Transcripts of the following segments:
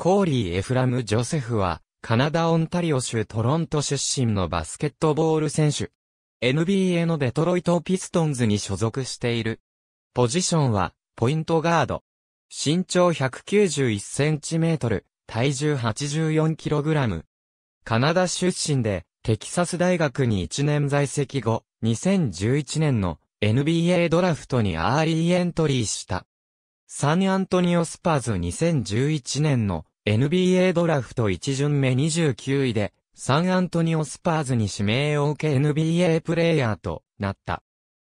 コーリー・エフラム・ジョセフは、カナダ・オンタリオ州トロント出身のバスケットボール選手。NBA のデトロイト・ピストンズに所属している。ポジションは、ポイントガード。身長1 9 1トル、体重8 4ラム。カナダ出身で、テキサス大学に1年在籍後、2011年の NBA ドラフトにアーリーエントリーした。サンアントニオスパーズ2011年の NBA ドラフト1巡目29位で、サンアントニオスパーズに指名を受け NBA プレイヤーとなった。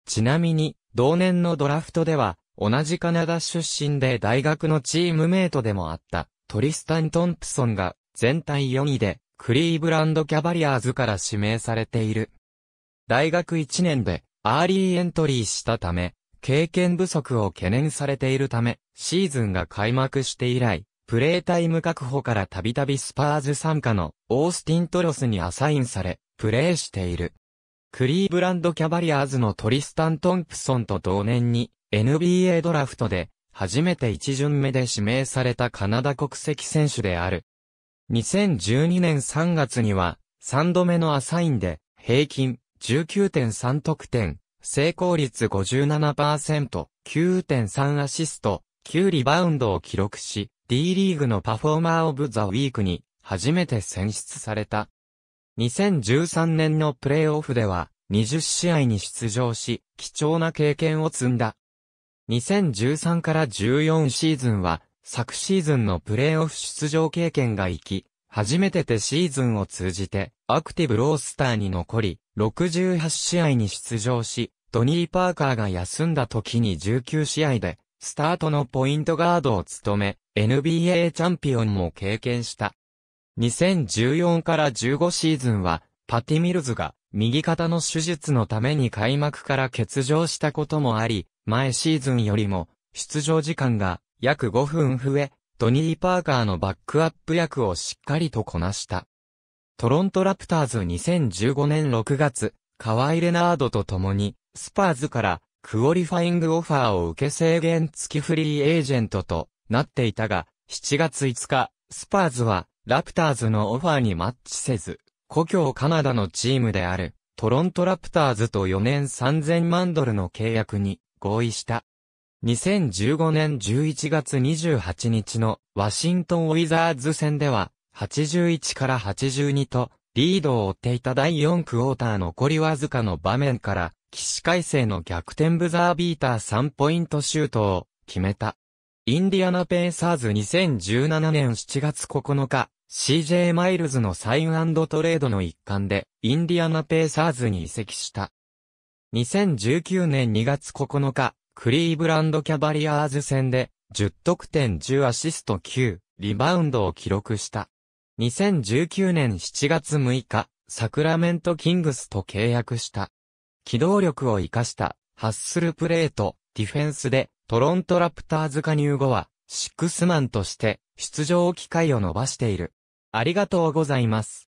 ちなみに、同年のドラフトでは、同じカナダ出身で大学のチームメイトでもあった、トリスタン・トンプソンが、全体4位で、クリーブランド・キャバリアーズから指名されている。大学1年で、アーリーエントリーしたため、経験不足を懸念されているため、シーズンが開幕して以来、プレータイム確保からたびたびスパーズ参加のオースティントロスにアサインされ、プレーしている。クリーブランドキャバリアーズのトリスタン・トンプソンと同年に NBA ドラフトで初めて一巡目で指名されたカナダ国籍選手である。2012年3月には3度目のアサインで平均19.3得点、成功率57%、9.3アシスト、9リバウンドを記録し、D リーグのパフォーマーオブザウィークに初めて選出された。2013年のプレイオフでは20試合に出場し、貴重な経験を積んだ。2013から14シーズンは、昨シーズンのプレイオフ出場経験が生き、初めててシーズンを通じて、アクティブロースターに残り、68試合に出場し、ドニー・パーカーが休んだ時に19試合でスタートのポイントガードを務め、NBA チャンピオンも経験した。2014から15シーズンは、パティ・ミルズが右肩の手術のために開幕から欠場したこともあり、前シーズンよりも出場時間が約5分増え、ドニー・パーカーのバックアップ役をしっかりとこなした。トロント・ラプターズ2015年6月、カワイ・レナードと共に、スパーズからクオリファイングオファーを受け制限付きフリーエージェントとなっていたが、7月5日、スパーズはラプターズのオファーにマッチせず、故郷カナダのチームであるトロントラプターズと4年3000万ドルの契約に合意した。2015年11月28日のワシントンウィザーズ戦では81から82とリードを追っていた第4クォーター残りわずかの場面から起死回生の逆転ブザービーター3ポイントシュートを決めた。インディアナペーサーズ2017年7月9日、CJ マイルズのサイントレードの一環で、インディアナペーサーズに移籍した。2019年2月9日、クリーブランドキャバリアーズ戦で、10得点10アシスト9、リバウンドを記録した。2019年7月6日、サクラメントキングスと契約した。機動力を活かしたハッスルプレート、ディフェンスでトロントラプターズ加入後はシックスマンとして出場機会を伸ばしている。ありがとうございます。